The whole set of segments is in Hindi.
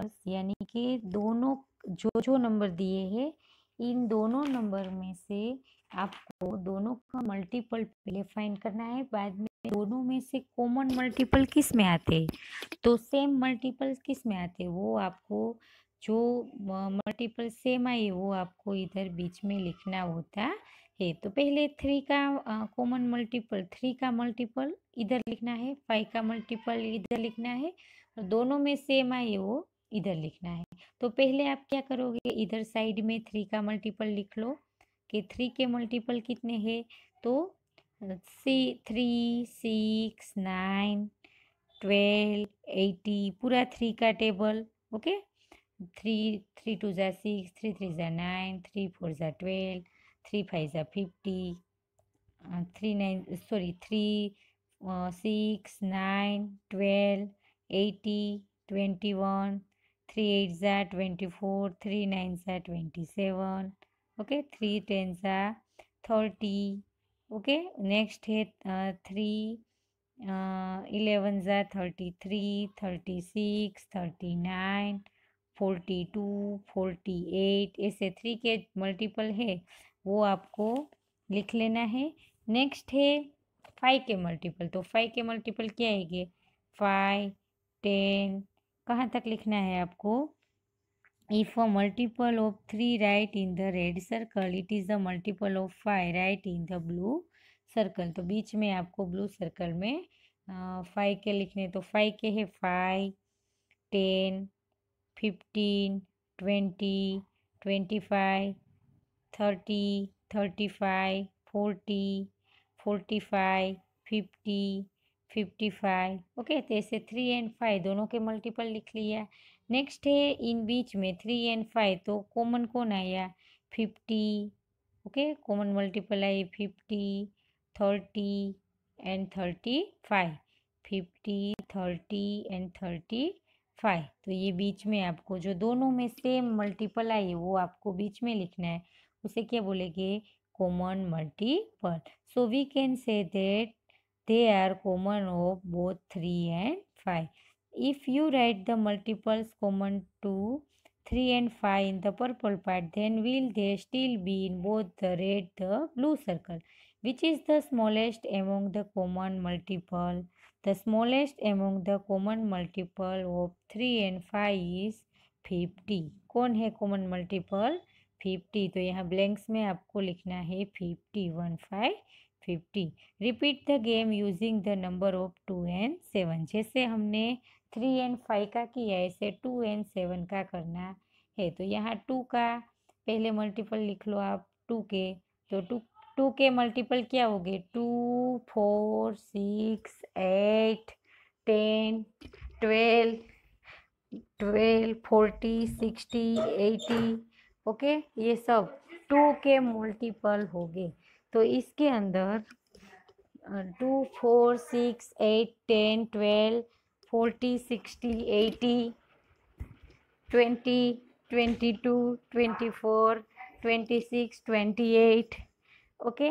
क्रॉस यानी कि दोनों जो जो नंबर दिए हैं इन दोनों नंबर में से आपको दोनों का मल्टीपल पहले फाइंड करना है बाद में दोनों में से कॉमन मल्टीपल किस में आते तो सेम मल्टीपल किस में आते वो आपको जो मल्टीपल सेम आए वो आपको इधर बीच में लिखना होता है तो पहले थ्री का कॉमन मल्टीपल थ्री का मल्टीपल इधर लिखना है फाइव का मल्टीपल इधर लिखना है और दोनों में सेम आए वो इधर लिखना है तो पहले आप क्या करोगे इधर साइड में थ्री का मल्टीपल लिख लो कि थ्री के मल्टीपल कितने हैं तो see three six nine twelve eighty पूरा थ्री का table okay three three two ज़ा सिक्स थ्री थ्री ज़ा नाइन थ्री फोर ज़ा ट्वेल्व थ्री फाइव ज़ा fifty three nine sorry three six nine twelve eighty twenty one three eight ज़ा ट्वेंटी फोर थ्री नाइन ज़ा twenty seven okay three ten ज़ा थर्टी ओके नेक्स्ट है थ्री इलेवन ज़ा thirty three thirty six thirty nine forty two forty eight ऐसे थ्री के मल्टीपल है वो आपको लिख लेना है नेक्स्ट है फाइव के मल्टीपल तो फाइव के मल्टीपल क्या है कि फाइव टेन कहाँ तक लिखना है आपको if a multiple of three write in the red circle it is the multiple of five write in the blue circle तो बीच में आपको ब्लू सर्कल में फाइव के लिखने तो फाइव के है five ten fifteen twenty twenty five thirty thirty five forty forty five fifty fifty five okay तो ऐसे थ्री एंड फाइव दोनों के मल्टीपल लिख लिया नेक्स्ट है इन बीच में थ्री एंड फाइव तो कॉमन कौन आया fifty okay common multiple I fifty thirty and thirty five fifty thirty and thirty five तो ये बीच में आपको जो दोनों में सेम मल्टीपल आई वो आपको बीच में लिखना है उसे क्या बोलेंगे common multiple so we can say that They are common of both 3 and 5. If you write the multiples common to 3 and 5 in the purple part, then will they still be in both the red the blue circle? Which is the smallest among the common multiple? The smallest among the common multiple of 3 and 5 is 50. kon hai common multiple? 50 to yahan blanks mein aapko likhna hai 50 15 fifty repeat the game using the number of two and seven जैसे हमने थ्री एंड फाइव का किया ऐसे टू एंड सेवन का करना है तो यहाँ टू का पहले मल्टीपल लिख लो आप टू के तो टू टू के मल्टीपल क्या हो गए two four six eight ten twelve twelve forty sixty eighty okay ये सब टू के मल्टीपल हो गए तो इसके अंदर two four six eight ten twelve forty sixty eighty twenty twenty two twenty four twenty six twenty eight okay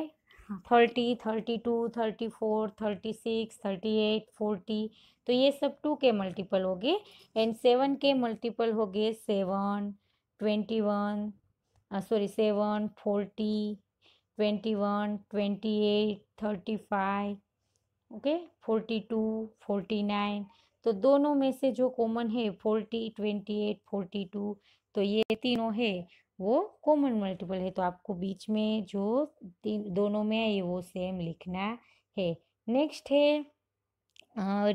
thirty thirty two thirty four thirty six thirty eight forty तो ये सब टू के मल्टीपल हो गए एंड सेवन के मल्टीपल हो गए seven twenty one sorry seven forty twenty one twenty eight thirty five okay forty two forty nine तो दोनों में से जो कॉमन है forty twenty eight forty two तो ये तीनों है वो कॉमन मल्टीपल है तो आपको बीच में जो तीन दोनों में है वो सेम लिखना है नेक्स्ट है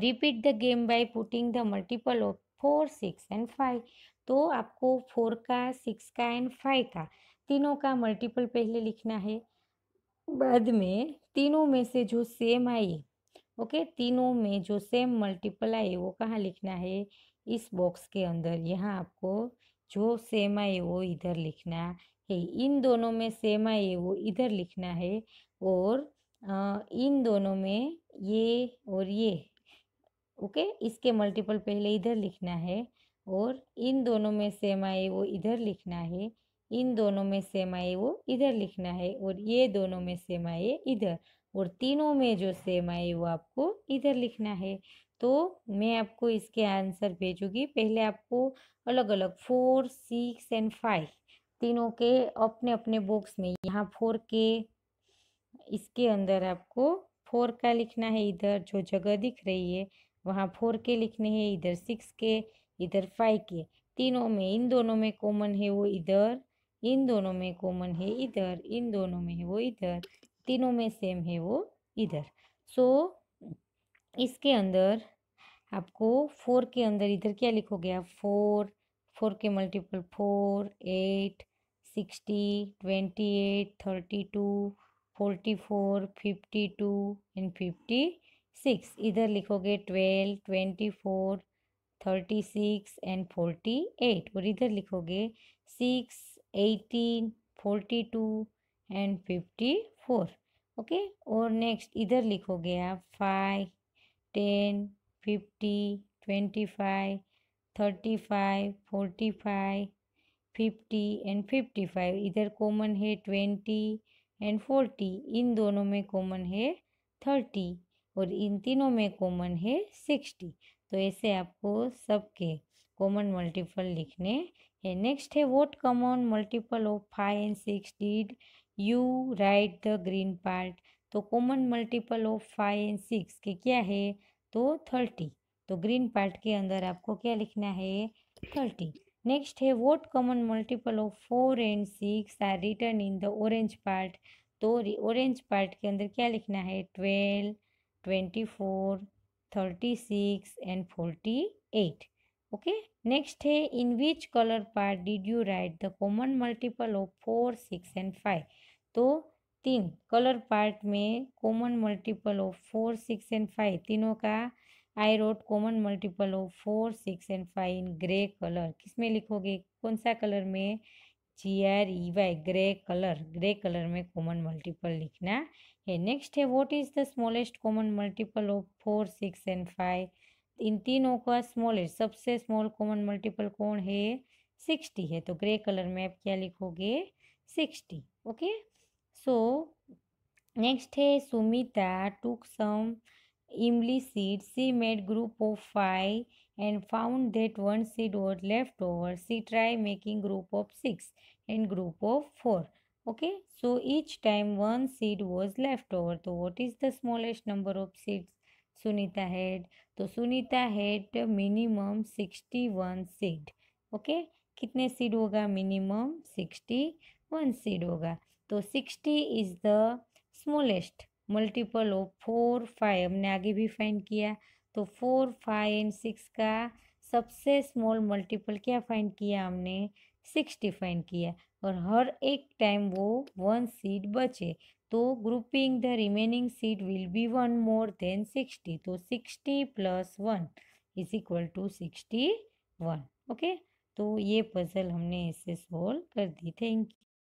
repeat the game by putting the multiple of four six and five तो आपको फोर का सिक्स का एंड फाइव का तीनों का मल्टीपल पहले लिखना है बाद में तीनों में से जो सेम आई ओके तीनों में जो सेम मल्टीपल आए वो कहाँ लिखना है इस बॉक्स के अंदर यहाँ आपको जो सेम आए वो इधर लिखना है इन दोनों में सेम आए वो इधर लिखना है और इन दोनों में ये और ये ओके इसके मल्टीपल पहले इधर लिखना है और इन दोनों में सेम आए वो इधर लिखना है इन दोनों में सेम आए वो इधर लिखना है और ये दोनों में सेम आए इधर और तीनों में जो सेम आए वो आपको इधर लिखना है तो मैं आपको इसके आंसर भेजूंगी पहले आपको अलग अलग फोर सिक्स एंड फाइव तीनों के अपने अपने बॉक्स में यहाँ फोर के इसके अंदर आपको फोर का लिखना है इधर जो जगह दिख रही है वहाँ फोर के लिखने हैं इधर सिक्स के इधर फाइव के तीनों में इन दोनों में कॉमन है वो इधर इन दोनों में कॉमन है इधर इन दोनों में है वो इधर तीनों में सेम है वो इधर सो so, इसके अंदर आपको फोर के अंदर इधर क्या लिखोगे आप फोर फोर के multiple four eight sixty twenty eight thirty two forty four fifty two and fifty six इधर लिखोगे twelve twenty four thirty six and forty eight और इधर लिखोगे six eighteen forty two and fifty four okay और नेक्स्ट इधर लिखोगे आप five ten fifty twenty five thirty five forty five fifty and fifty five इधर कॉमन है ट्वेंटी एंड फोर्टी इन दोनों में कॉमन है थर्टी और इन तीनों में कॉमन है सिक्सटी तो ऐसे आपको सबके कॉमन मल्टीपल लिखने है नेक्स्ट है what common multiple of five and six did you write the green part तो common multiple of five and six के क्या है तो थर्टी तो ग्रीन पार्ट के अंदर आपको क्या लिखना है थर्टी नेक्स्ट है what common multiple of four and six are written in the orange part तो ऑरेंज पार्ट के अंदर क्या लिखना है twelve twenty four thirty six and forty eight okay next है in which colour part did you write the common multiple of four six and five तो तीन कलर पार्ट में common multiple of four six and five तीनों का I road common multiple of four six and five in grey colour किसमें लिखोगे कौन सा कलर में G R E Y grey colour grey colour में कॉमन मल्टीपल लिखना है नेक्स्ट है what is the smallest common multiple of four six and five इन तीनों का स्मॉल सबसे स्मॉल कॉमन मल्टीपल कौन है सिक्सटी है तो ग्रे कलर में आप क्या लिखोगे सिक्सटी ओके सो नेक्स्ट है Sumita took some imli seed she made group of five and found that one seed was left over she tried making group of six and group of four okay so each time one seed was left over तो what is the smallest number of seeds Sunita had तो Sunita had minimum sixty one seed okay कितने सीट होगा मिनिमम सिक्सटी वन सीट होगा तो sixty is the smallest multiple of four five हमने आगे भी फाइंड किया तो फोर फाइव एंड सिक्स का सबसे स्मॉल मल्टीपल क्या फाइंड किया हमने सिक्सटी फाइंड किया और हर एक टाइम वो वन सीट बचे तो grouping the remaining seed will be one more than sixty तो sixty plus one is equal to sixty one okay तो ये पजल हमने इसे सोल्व कर दी थैंक यू